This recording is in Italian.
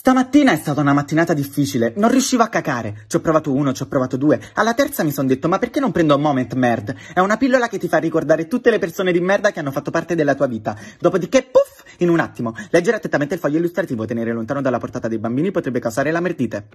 Stamattina è stata una mattinata difficile, non riuscivo a cacare. Ci ho provato uno, ci ho provato due. Alla terza mi sono detto, ma perché non prendo Moment Merd? È una pillola che ti fa ricordare tutte le persone di merda che hanno fatto parte della tua vita. Dopodiché, puff, in un attimo. Leggere attentamente il foglio illustrativo, e tenere lontano dalla portata dei bambini potrebbe causare la merdite.